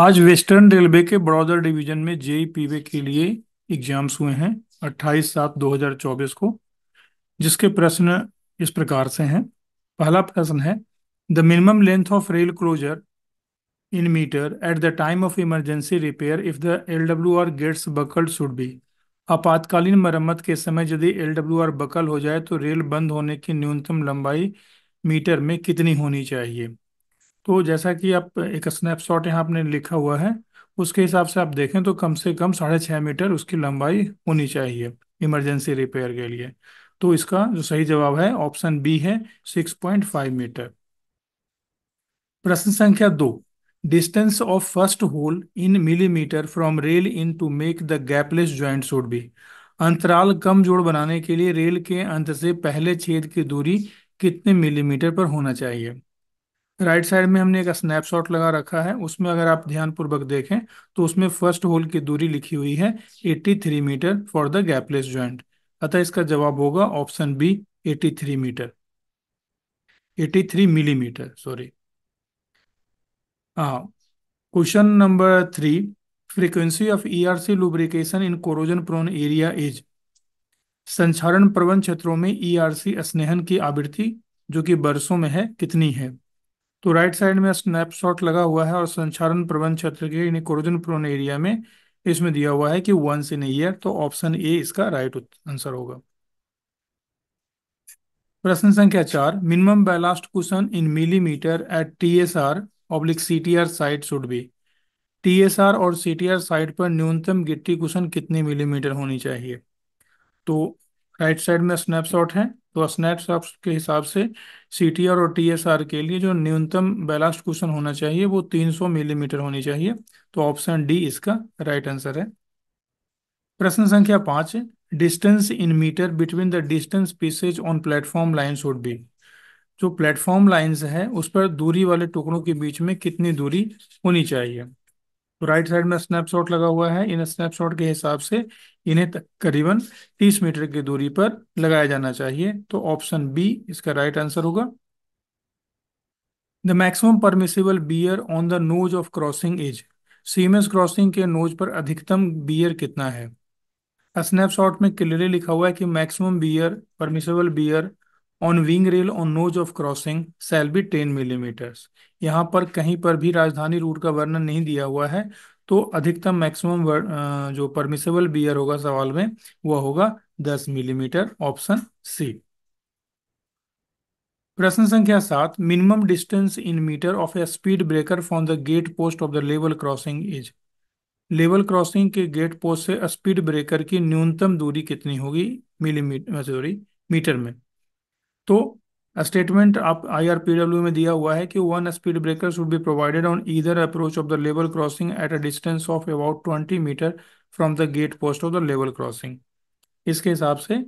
आज western railway के Baroda division में जेई वे के लिए एग्जाम्स हुए हैं 28 सात 2024 को जिसके प्रश्न इस प्रकार से हैं पहला प्रश्न है the minimum length of rail closure in metre at the time of emergency repair if the L W R gets buckle should be आपातकालीन मरम्मत के समय यदि एल डब्ल्यू आर बकल हो जाए तो रेल बंद होने की न्यूनतम लंबाई मीटर में कितनी होनी चाहिए तो जैसा कि आप एक स्नैपशॉट यहाँ आपने लिखा हुआ है उसके हिसाब से आप देखें तो कम से कम साढ़े छः मीटर उसकी लंबाई होनी चाहिए इमरजेंसी रिपेयर के लिए तो इसका जो सही जवाब है ऑप्शन बी है सिक्स पॉइंट फाइव मीटर प्रश्न संख्या दो distance of first hole in millimetre from rail end to make the gapless joint should be अंतराल कम जोड़ बनाने के लिए रेल के अंत से पहले छेद की दूरी कितने मिलीमीटर पर होना चाहिए राइट साइड में हमने एक स्नैपशॉट लगा रखा है उसमें अगर आप ध्यानपूर्वक देखें तो उसमें फर्स्ट होल की दूरी लिखी हुई है 83 metre for the gapless joint अतः इसका जवाब होगा option B 83 metre 83 millimetre sorry हाँ, question number three frequency of ERC lubrication in corrosion prone area is संचारण प्रवण क्षेत्रों में ई e स्नेहन की आवृत्ति जो कि बरसों में है कितनी है तो राइट साइड में स्नैपशॉट लगा हुआ है और संचारण प्रबंध क्षेत्र के यानी कोरोजन प्रोन एरिया में इसमें दिया हुआ है कि वंस इन ईयर तो ऑप्शन ए इसका राइट आंसर होगा प्रश्न संख्या चार minimum ballast cushion in millimetre at T S R oblique C T R side should be T S R और सी टी आर साइड पर न्यूनतम गिट्टी क्वेश्चन कितने मिलीमीटर होनी चाहिए तो राइट साइड में स्नैपशॉट है तो स्नैपशॉट के हिसाब से सीटीआर और टीएसआर के लिए जो न्यूनतम बैलास्ट क्वेश्चन होना चाहिए वो 300 मिलीमीटर mm होनी चाहिए तो ऑप्शन डी इसका राइट आंसर है प्रश्न संख्या पांच distance in metre between the distance pieces on platform line should be जो प्लेटफॉर्म लाइन्स है उस पर दूरी वाले टुकड़ों के बीच में कितनी दूरी होनी चाहिए तो राइट साइड में स्नैपशॉट लगा हुआ है इन स्नैपशॉट के हिसाब से इन्हें करीबन तीस मीटर की दूरी पर लगाया जाना चाहिए तो ऑप्शन बी इसका राइट आंसर होगा the maximum permissible wear on the nose of crossing is सीमेंस क्रॉसिंग के नोज पर अधिकतम बियर कितना है स्नैपशॉट में क्लियरली लिखा हुआ है कि maximum wear permissible wear on wing rail on nose of crossing shall be ten millimetres यहाँ पर कहीं पर भी राजधानी रूट का वर्णन नहीं दिया हुआ है तो अधिकतम मैक्सिमम जो परमिसेबल बियर होगा सवाल में वह होगा दस मिलीमीटर ऑप्शन सी प्रश्न संख्या सात minimum distance in metre of a speed breaker from the gate post of the level crossing is level crossing के गेट पोस्ट से स्पीड ब्रेकर की न्यूनतम दूरी कितनी होगी मिलीमीटर सॉरी मीटर में तो स्टेटमेंट आप आई आर पी डब्ल्यू में दिया हुआ है कि one speed breaker should be provided on either approach of the level crossing at a distance of about twenty metre from the gate post of the level crossing इसके हिसाब से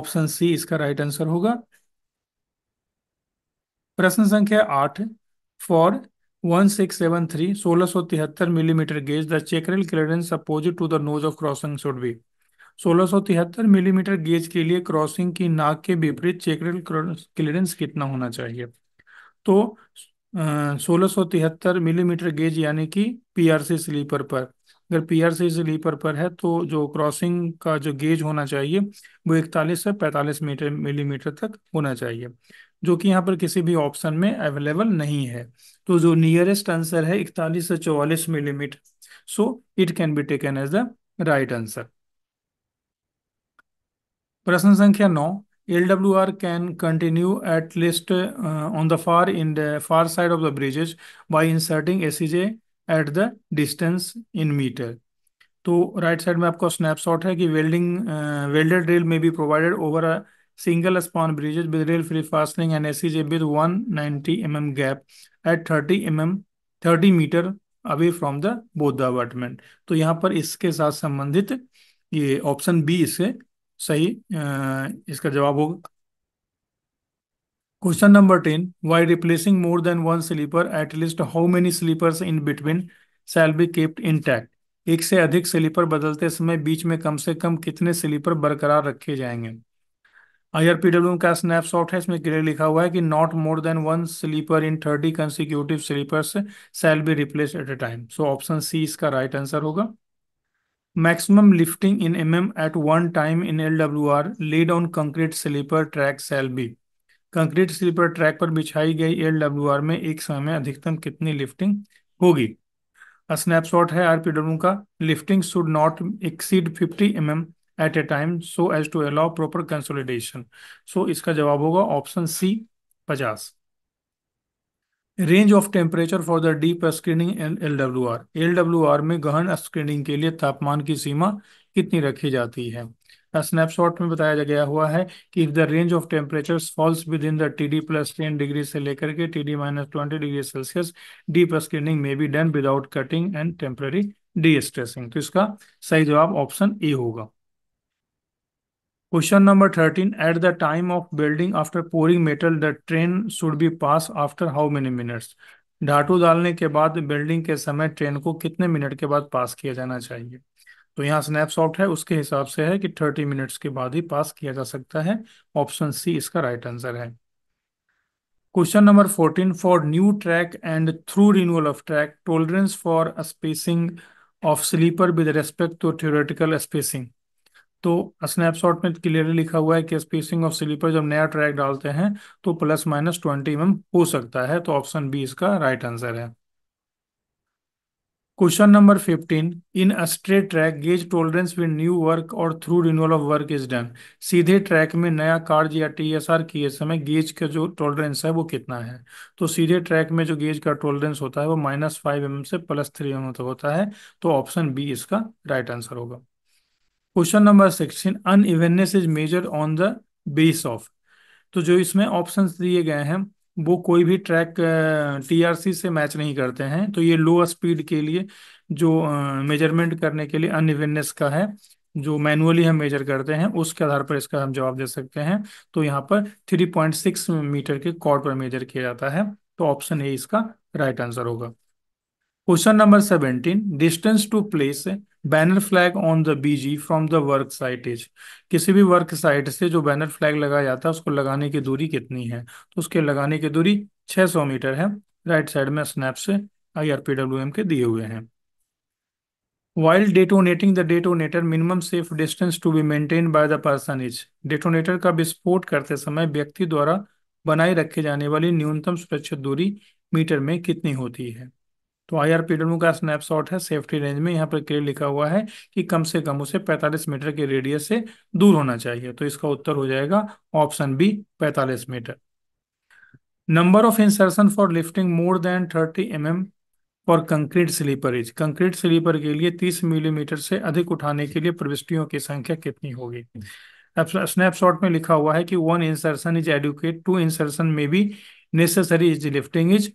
option C इसका right answer होगा प्रश्न संख्या आठ for one six seven three सोलह सौ तिहत्तर millimetre gauge the check rail clearance opposite to the nose of crossing should be 1673 millimetre gauge के लिए क्रॉसिंग की नाक के विपरीत चेकरल क्लियरेंस कितना होना चाहिए तो सोलह सौ तिहत्तर मिलीमीटर गेज यानी कि पीआरसी स्लीपर पर अगर पीआरसी स्लीपर पर है तो जो क्रॉसिंग का जो गेज होना चाहिए वो इकतालीस से पैंतालीस मीटर मिलीमीटर तक होना चाहिए जो कि यहाँ पर किसी भी ऑप्शन में अवेलेबल नहीं है तो जो नियरेस्ट आंसर है इकतालीस से चौवालीस millimetre so it can be taken as the right answer प्रश्न संख्या नौ L W R can continue at least on the far in the far side of the bridges by inserting S E J at the distance in metre तो right side में आपका snapshot है कि welding welded rail में be provided over a single span bridges with rail free fastening and S E J with one ninety M M gap at thirty M M thirty metre away from the बोध the abutment तो यहाँ पर इसके साथ संबंधित ये option B इससे सही इसका जवाब होगा question number ten while replacing more than one sleeper at least how many sleepers in between shall be kept इन एक से अधिक स्लीपर बदलते समय बीच में कम से कम कितने स्लीपर बरकरार रखे जाएंगे आई आर पीडब्ल्यू का स्नैपशॉट है इसमें क्लियर लिखा हुआ है कि not more than one sleeper in thirty consecutive sleepers shall be replace at a time so option C इसका राइट right आंसर होगा Maximum lifting in mm at one time in LWR laid on concrete sleeper track shall be concrete sleeper track पर बिछाई गई L W are में एक समय में अधिकतम कितनी लिफ्टिंग होगी स्नैपशॉट है आरपीडब्ल्यू का lifting should not exceed 50 M at a time so as to allow proper consolidation so इसका जवाब होगा ऑप्शन सी पचास range of temperature for the deep screening and LWR LWR में गहन स्क्रीनिंग के लिए तापमान की सीमा कितनी रखी जाती है स्नैपशॉट में बताया गया हुआ है कि if the range of temperature falls within the T D plus ten degree से लेकर के T D minus twenty degree Celsius deep screening में be done without cutting and temporary destressing तो इसका सही जवाब ऑप्शन ए होगा question number thirteen at the time of building after pouring metal the train should be pass after how many minutes ढाटू डालने के बाद बिल्डिंग के समय ट्रेन को कितने मिनट के बाद पास किया जाना चाहिए तो यहाँ स्नैपशॉट है उसके हिसाब से है कि थर्टी मिनट्स के बाद ही पास किया जा सकता है ऑप्शन सी इसका राइट आंसर है question number fourteen for new track and through renewal of track tolerance for spacing of sleeper with respect to theoretical spacing तो स्नैपशॉट में क्लियरली लिखा हुआ है कि स्पेसिंग ऑफ स्लीपर जब नया ट्रैक डालते हैं तो प्लस माइनस ट्वेंटी एम हो सकता है तो ऑप्शन बी इसका राइट आंसर है question number fifteen in a straight track gauge tolerance with new work और through renewal of work is done सीधे ट्रैक में नया कार्ज या टी एस आर किए समय गेज का जो टॉलरेंस है वो कितना है तो सीधे ट्रैक में जो गेज का टॉलरेंस होता है वो माइनस फाइव एम से प्लस थ्री एम तक होता है तो ऑप्शन बी इसका राइट आंसर होगा question number sixteen evenness is measure on the base of तो जो इसमें ऑप्शन दिए गए हैं वो कोई भी ट्रैक टीआरसी से मैच नहीं करते हैं तो ये लो स्पीड के लिए जो मेजरमेंट करने के लिए इवेननेस का है जो मैनुअली हम मेजर करते हैं उसके आधार पर इसका हम जवाब दे सकते हैं तो यहाँ पर थ्री पॉइंट सिक्स मीटर के कॉर्ड पर मेजर किया जाता है तो ऑप्शन ए इसका राइट आंसर होगा question number seventeen distance to place banner flag on the BG from the work site is किसी भी वर्क साइट से जो बैनर फ्लैग लगाया जाता है उसको लगाने की दूरी कितनी है तो उसके लगाने की दूरी 600 मीटर है राइट साइड में स्नैप से आई के दिए हुए हैं while detonating the detonator minimum safe distance to be maintain by the person is detonator का विस्फोट करते समय व्यक्ति द्वारा बनाए रखे जाने वाली न्यूनतम सुरक्षित दूरी मीटर में कितनी होती है तो आई आर पी डब्ल्यू का स्नैपशॉट है सेफ्टी रेंज में यहाँ पर क्लियर लिखा हुआ है कि कम से कम उसे 45 मीटर के रेडियस से दूर होना चाहिए तो इसका उत्तर हो जाएगा option B 45 metre number of insertion for lifting more than 30 M M for concrete sleeper is concrete sleeper के लिए 30 मिलीमीटर से अधिक उठाने के लिए प्रविष्टियों की संख्या कितनी होगी स्नैपशॉट में लिखा हुआ है कि one insertion is adequate two insertion may be necessary is lifting is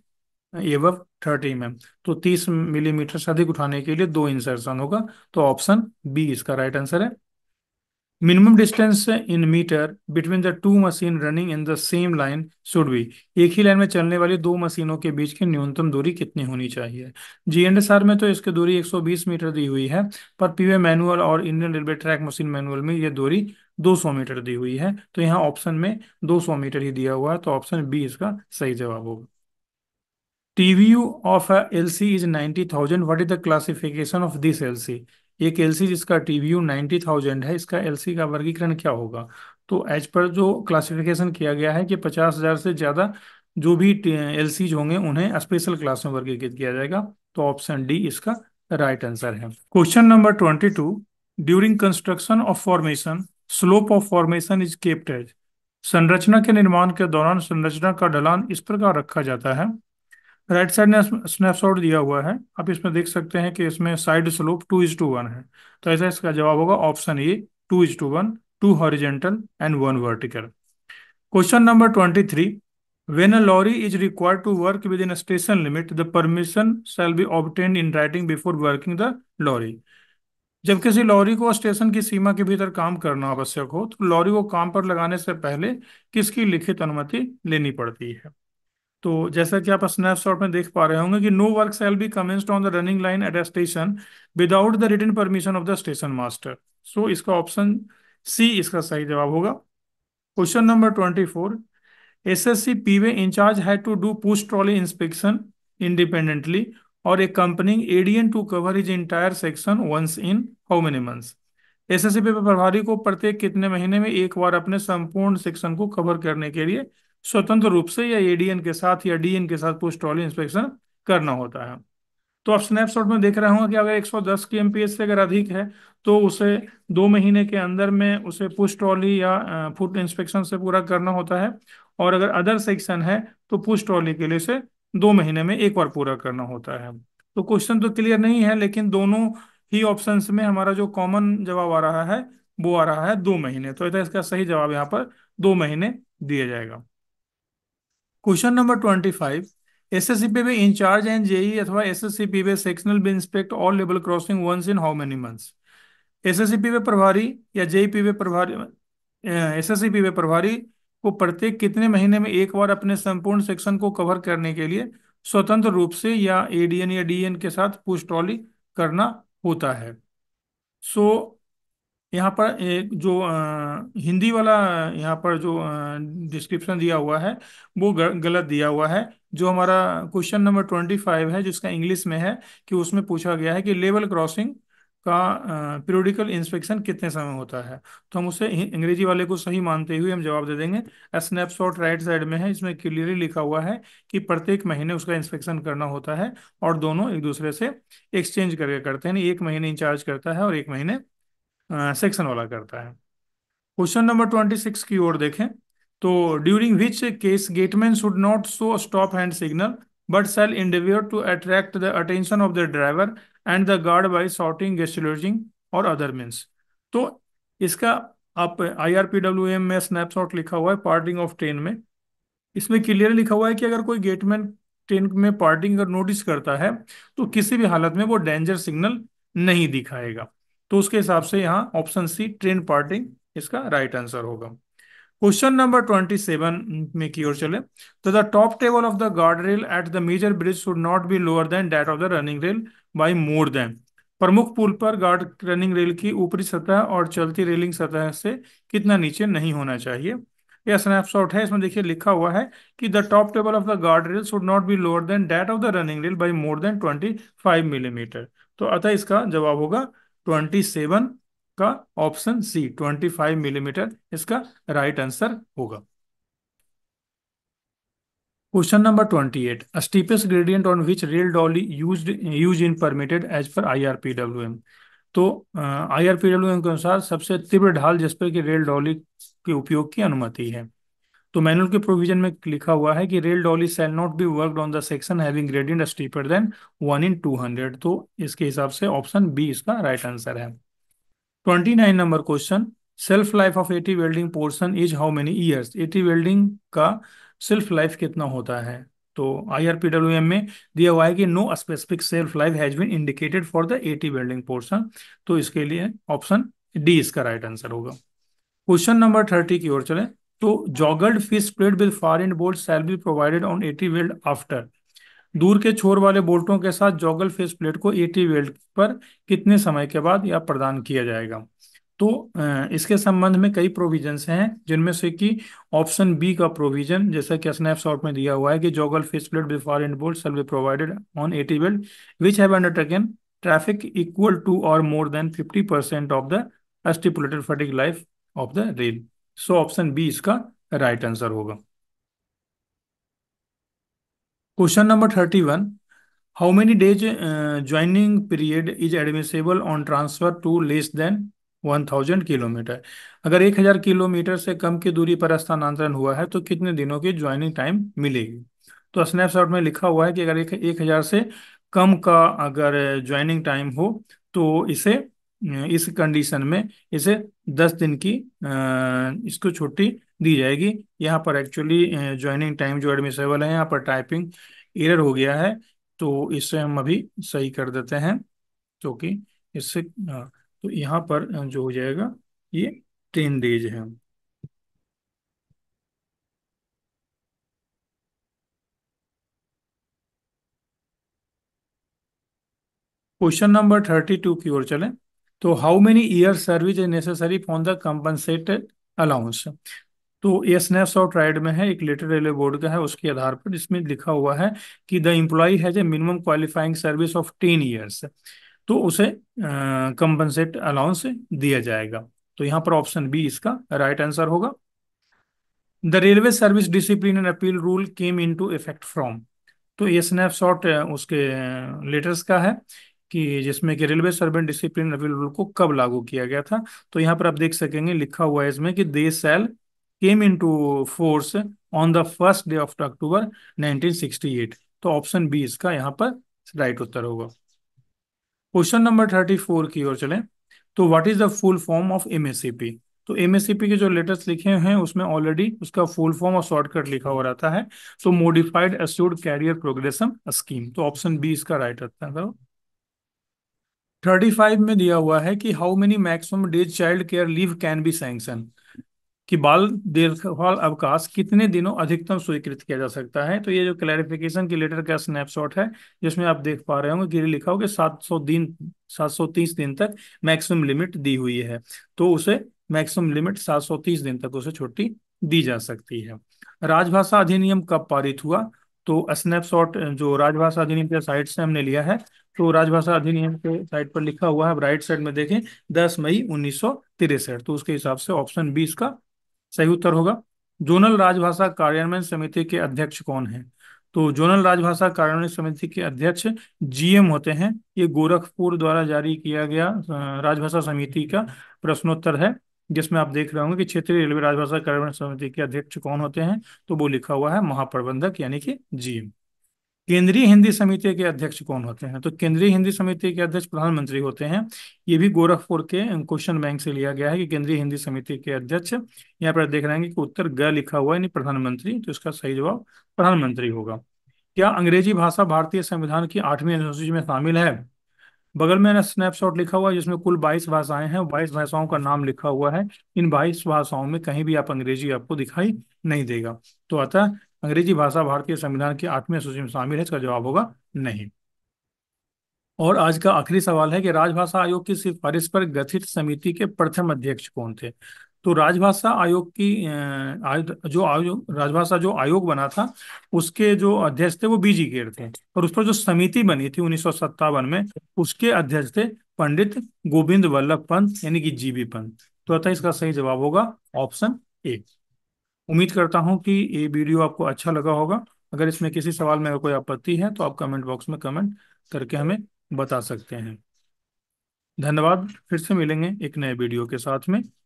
above thirty M तो तीस मिलीमीटर से अधिक उठाने के लिए दो इंसर्शन होगा तो ऑप्शन बी इसका राइट आंसर है minimum distance in metre between the two machine running in the same line should be एक ही लाइन में चलने वाली दो मशीनों के बीच की न्यूनतम दूरी कितनी होनी चाहिए जी एंड एस आर में तो इसकी दूरी 120 मीटर दी हुई है पर पीवे मैनुअल और Indian railway track machine manual में ये दूरी 200 मीटर दी हुई है तो यहाँ ऑप्शन में 200 मीटर ही दिया हुआ है तो ऑप्शन बी इसका सही जवाब होगा TVU of LC is ninety thousand what is the classification of this LC एक एलसी जिसका टीवीयू नाइन्टी थाउजेंड है इसका एलसी का वर्गीकरण क्या होगा तो एज पर जो क्लासिफिकेशन किया गया है कि पचास हजार से ज्यादा जो भी एलसीज होंगे उन्हें स्पेशल क्लास में वर्गीकृत किया जाएगा तो ऑप्शन डी इसका राइट आंसर है question number twenty two during construction of formation slope of formation is kept संरचना के निर्माण के दौरान संरचना का ढलान इस प्रकार रखा जाता है राइट साइड ने स्नैपशॉट दिया हुआ है आप इसमें देख सकते हैं कि इसमें side slope two is to one है तो ऐसा इसका जवाब होगा option A two is to one two horizontal and one vertical question number twenty three when a lorry is required to work within station limit the permission shall be obtain in writing before working the lorry जब किसी lorry को station की सीमा के भीतर काम करना आवश्यक हो तो लॉरी को काम पर लगाने से पहले किसकी लिखित अनुमति लेनी पड़ती है तो जैसा कि आप स्नैपशॉट में देख पा रहे होंगे कि no work shall be commenced on the running line at a station without the return permission of the station master so इसका ऑप्शन सी इसका सही जवाब होगा question number twenty four S S C P way incharge had to do push trolley inspection independently और a company एडियन to cover is entire section once in how many months S S C P प्रभारी को प्रत्येक कितने महीने में एक बार अपने संपूर्ण सेक्शन को कवर करने के लिए स्वतंत्र रूप से या एडीएन के साथ या डीएन के साथ पोस्ट ट्रॉली इंस्पेक्शन करना होता है तो आप स्नैपशॉट में देख रहे हूँ कि अगर 110 के एमपीएस से अगर अधिक है तो उसे दो महीने के अंदर में उसे पुश ट्रॉली या फुट इंस्पेक्शन से पूरा करना होता है और अगर अदर सेक्शन है तो पुश ट्रॉली के लिए से दो महीने में एक बार पूरा करना होता है तो क्वेश्चन तो क्लियर नहीं है लेकिन दोनों ही ऑप्शन में हमारा जो कॉमन जवाब आ रहा है वो आ रहा है दो महीने तो इसका सही जवाब यहाँ पर दो महीने दिया जाएगा question number twenty five S S C P में इंचार्ज एंड जेई अथवा एस एस सी पी में sectional be inspect all level crossing once in how many months S S C P में प्रभारी या जेई पी e में प्रभारी S S C P में प्रभारी को प्रत्येक कितने महीने में एक बार अपने संपूर्ण सेक्शन को कवर करने के लिए स्वतंत्र रूप से या एडीएन या डीएन के साथ पुष्टॉली करना होता है सो so, यहाँ पर एक जो आ, हिंदी वाला यहाँ पर जो डिस्क्रिप्शन दिया हुआ है वो ग- गलत दिया हुआ है जो हमारा क्वेश्चन नंबर ट्वेंटी फाइव है जिसका इंग्लिश में है कि उसमें पूछा गया है कि लेवल क्रॉसिंग का पीरियोडिकल इंस्पेक्शन कितने समय होता है तो हम उसे अंग्रेजी वाले को सही मानते हुए हम जवाब दे देंगे स्नैपशॉट राइट साइड में है इसमें क्लियरली लिखा हुआ है कि प्रत्येक महीने उसका इंस्पेक्शन करना होता है और दोनों एक दूसरे से एक्सचेंज करके करते हैं एक महीने इंचार्ज करता है और एक महीने सेक्शन वाला करता है क्वेश्चन नंबर ट्वेंटी सिक्स की ओर देखें तो during which case gateman should not show stop hand signal but shall endeavour to attract the attention of the driver and the guard by shouting gesticulating or other means तो इसका आप I R P W M में snapshot लिखा हुआ है parting of train में इसमें clear लिखा हुआ है कि अगर कोई गेटमैन ट्रेन में पार्टिंग अगर नोटिस करता है तो किसी भी हालत में वो डेंजर सिग्नल नहीं दिखाएगा तो उसके हिसाब से यहाँ ऑप्शन सी ट्रेन पार्टिंग इसका राइट आंसर होगा क्वेश्चन नंबर ट्वेंटी सेवन में की ओर चले तो the top table of the guard rail at the major bridge should not be lower than that of the running rail by more than प्रमुख पुल पर गार्ड रनिंग रेल की ऊपरी सतह और चलती रेलिंग सतह से कितना नीचे नहीं होना चाहिए यह स्नैपशॉट है इसमें देखिए लिखा हुआ है कि the top table of the guard rail should not be lower than that of the running rail by more than twenty five millimetre तो अतः इसका जवाब होगा ट्वेंटी सेवन का option C twenty five millimetre इसका राइट आंसर होगा question number twenty eight steepest gradient on which rail dolly use use in permitted as per I R P W M तो I R P W M के अनुसार सबसे तीव्र ढाल जिस पर कि रेल डॉली के उपयोग की अनुमति है तो मैनुअल के प्रोविजन में लिखा हुआ है कि rail dolly shall not be work on the section having gradient steeper than one in two hundred तो इसके हिसाब से ऑप्शन बी इसका राइट आंसर है twenty nine number question shelf life of AT welding portion is how many years AT welding का shelf life कितना होता है तो I R P W M में दिया हुआ है कि no specific shelf life has been indicated for the AT welding portion तो इसके लिए ऑप्शन डी इसका राइट आंसर होगा क्वेश्चन नंबर थर्टी की ओर चले तो joggled fish plate with far end bolt shall be provided on AT weld after दूर के छोर वाले बोल्टों के साथ जॉगल फेस प्लेट को एटी वेल्ट पर कितने समय के बाद यह प्रदान किया जाएगा तो इसके संबंध में कई प्रोविजंस हैं जिनमें से कि ऑप्शन बी का प्रोविजन जैसा कि स्नैपशॉट में दिया हुआ है कि joggle face plate before end bolt shall be provided on AT weld which have undertaken traffic equal to or more than fifty of the stipulated fatigue life of the rail so option B इसका right answer होगा question number thirty one how many days joining period is admissible on transfer to less than one thousand kilometre अगर एक हजार kilometre से कम की दूरी पर स्थानांतरण हुआ है तो कितने दिनों की ज्वाइनिंग टाइम मिलेगी तो स्नैपशॉट में लिखा हुआ है कि अगर एक, एक हजार से कम का अगर ज्वाइनिंग uh, टाइम हो तो इसे इस कंडीशन में इसे दस दिन की इसको छुट्टी दी जाएगी यहाँ पर एक्चुअली ज्वाइनिंग टाइम जो एडमिसेबल है यहाँ पर टाइपिंग एरर हो गया है तो इसे हम अभी सही कर देते हैं क्योंकि तो इससे तो यहाँ पर जो हो जाएगा ये टेन डेज है क्वेश्चन नंबर थर्टी टू की ओर चलें तो how many year service is necessary for the compensated allowance तो ये ऑफ राइड में है एक लेटर रेलवे बोर्ड का है उसके आधार पर इसमें लिखा हुआ है कि the employee has a minimum qualifying service of ten years तो उसे कंपनसेट अलाउंस दिया जाएगा तो यहाँ पर ऑप्शन बी इसका राइट आंसर होगा the railway service discipline and appeal rule came into effect from तो ये स्नैपशॉट उसके लेटर्स का है कि जिसमें कि रेलवे सर्वेंट डिसिप्लिन रूल को कब लागू किया गया था तो यहाँ पर आप देख सकेंगे लिखा हुआ है इसमें कि they shall came into force on the first day of October 1968 तो ऑप्शन बी इसका यहाँ पर राइट उत्तर होगा क्वेश्चन नंबर थर्टी फोर की ओर चले तो what is the full form of M तो एम के जो लेटर्स लिखे हैं उसमें ऑलरेडी उसका फुल फॉर्म और शॉर्टकट लिखा हो रहा है so modified assured career progression scheme तो ऑप्शन बी इसका राइट आंसर थर्टी फाइव में दिया हुआ है कि how many maximum days child care leave can be sanction कि बाल देखभाल अवकाश कितने दिनों अधिकतम स्वीकृत किया जा सकता है तो ये जो क्लैरिफिकेशन की लेटर का स्नैपशॉट है जिसमें आप देख पा रहे होंगे कि लिखा होगा सात सौ दिन सात सौ तीस दिन तक मैक्सिमम लिमिट दी हुई है तो उसे मैक्सिमम लिमिट सात सौ तीस दिन तक उसे छुट्टी दी जा सकती है राजभाषा अधिनियम कब पारित हुआ तो स्नैपशॉट जो राजभाषा अधिनियम के साइट से हमने लिया है तो राजभाषा अधिनियम के साइट पर लिखा हुआ है राइट साइड में देखें 10 मई उन्नीस तो उसके हिसाब से ऑप्शन बी इसका सही उत्तर होगा जोनल राजभाषा कार्यान्वयन समिति के अध्यक्ष कौन है तो जोनल राजभाषा कार्यान्वयन समिति के अध्यक्ष जीएम होते हैं ये गोरखपुर द्वारा जारी किया गया राजभाषा समिति का प्रश्नोत्तर है जिसमें आप देख रहे होंगे कि क्षेत्रीय रेलवे राजभाषा कार्यान्वयन समिति के अध्यक्ष कौन होते हैं तो वो लिखा हुआ है महाप्रबंधक यानी कि जीएम केंद्रीय हिंदी समिति के अध्यक्ष कौन होते हैं तो केंद्रीय हिंदी समिति के अध्यक्ष प्रधानमंत्री होते हैं ये भी गोरखपुर के क्वेश्चन बैंक से लिया गया है कि केंद्रीय हिंदी समिति के अध्यक्ष यहाँ पर देख रहे हैं कि उत्तर ग लिखा हुआ है प्रधानमंत्री तो इसका सही जवाब प्रधानमंत्री होगा क्या अंग्रेजी भाषा भारतीय संविधान की आठवीं अनुसूची में शामिल है बगल में स्नैपशॉट लिखा हुआ है जिसमें कुल बाईस भाषाएं हैं बाईस भाषाओं का नाम लिखा हुआ है इन बाईस भाषाओं में कहीं भी आप अंग्रेजी आपको दिखाई नहीं देगा तो अतः अंग्रेजी भाषा भारतीय संविधान की आठवीं सूची में शामिल है इसका जवाब होगा नहीं और आज का आखिरी सवाल है कि राजभाषा आयोग की सिफारिश पर गठित समिति के प्रथम अध्यक्ष कौन थे तो राजभाषा आयोग की जो आयोग राजभाषा जो आयोग बना था उसके जो अध्यक्ष थे वो बीजी केर थे और उस पर जो समिति बनी थी उन्नीस में उसके अध्यक्ष थे पंडित गोविंद वल्लभ पंत यानी कि जीबी पंत तो अतः इसका सही जवाब होगा ऑप्शन ए उम्मीद करता हूं कि ये वीडियो आपको अच्छा लगा होगा अगर इसमें किसी सवाल में कोई आपत्ति है तो आप कमेंट बॉक्स में कमेंट करके हमें बता सकते हैं धन्यवाद फिर से मिलेंगे एक नए वीडियो के साथ में